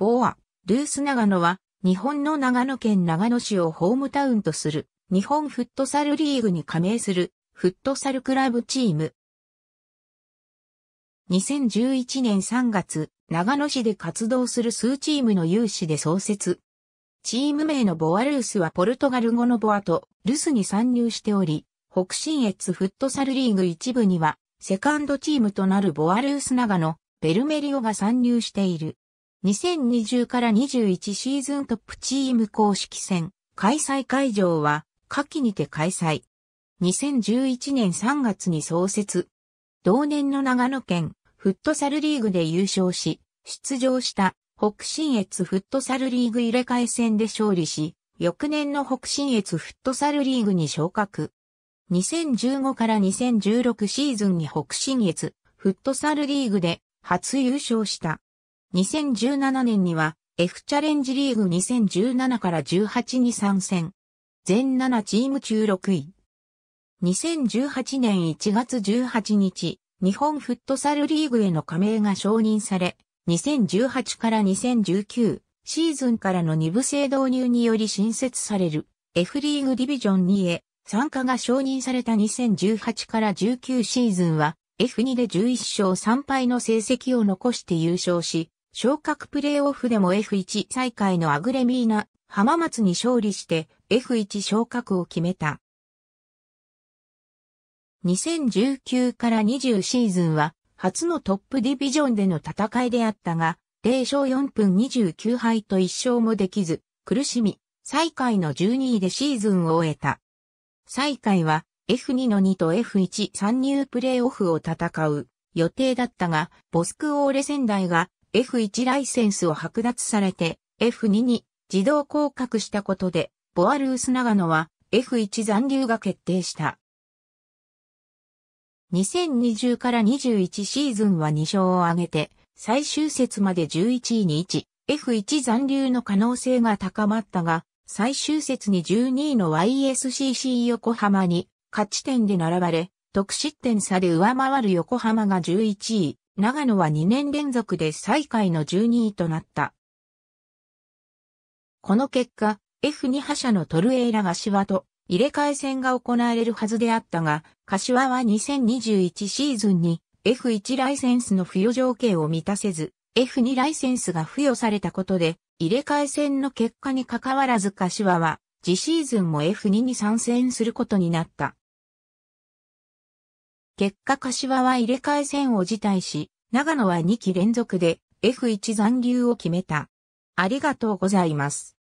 ボア、ルース長野は、日本の長野県長野市をホームタウンとする、日本フットサルリーグに加盟する、フットサルクラブチーム。2011年3月、長野市で活動する数チームの有志で創設。チーム名のボアルースはポルトガル語のボアとルスに参入しており、北信越フットサルリーグ一部には、セカンドチームとなるボアルース長野、ベルメリオが参入している。2020から21シーズントップチーム公式戦、開催会場は、夏季にて開催。2011年3月に創設。同年の長野県、フットサルリーグで優勝し、出場した北信越フットサルリーグ入れ替え戦で勝利し、翌年の北信越フットサルリーグに昇格。2015から2016シーズンに北信越フットサルリーグで初優勝した。2017年には F チャレンジリーグ2017から18に参戦。全7チーム中6位。2018年1月18日、日本フットサルリーグへの加盟が承認され、2018から2019シーズンからの2部制導入により新設される F リーグディビジョン2へ参加が承認された2018から19シーズンは F2 で11勝3敗の成績を残して優勝し、昇格プレーオフでも F1 最下位のアグレミーナ、浜松に勝利して F1 昇格を決めた。2019から20シーズンは初のトップディビジョンでの戦いであったが、0勝4分29敗と1勝もできず、苦しみ、最下位の12位でシーズンを終えた。最下位は F2 の2と F1 参入プレーオフを戦う予定だったが、ボスクオーレ仙台が F1 ライセンスを剥奪されて F2 に自動降格したことで、ボアルース長野は F1 残留が決定した。2020から21シーズンは2勝を挙げて、最終節まで11位に1、F1 残留の可能性が高まったが、最終節に12位の YSCC 横浜に勝ち点で並ばれ、得失点差で上回る横浜が11位、長野は2年連続で最下位の12位となった。この結果、F2 覇者のトルエイラワと入れ替え戦が行われるはずであったが、柏は2021シーズンに F1 ライセンスの付与条件を満たせず、F2 ライセンスが付与されたことで、入れ替え戦の結果に関わらず柏は、次シーズンも F2 に参戦することになった。結果柏は入れ替え戦を辞退し、長野は2期連続で F1 残留を決めた。ありがとうございます。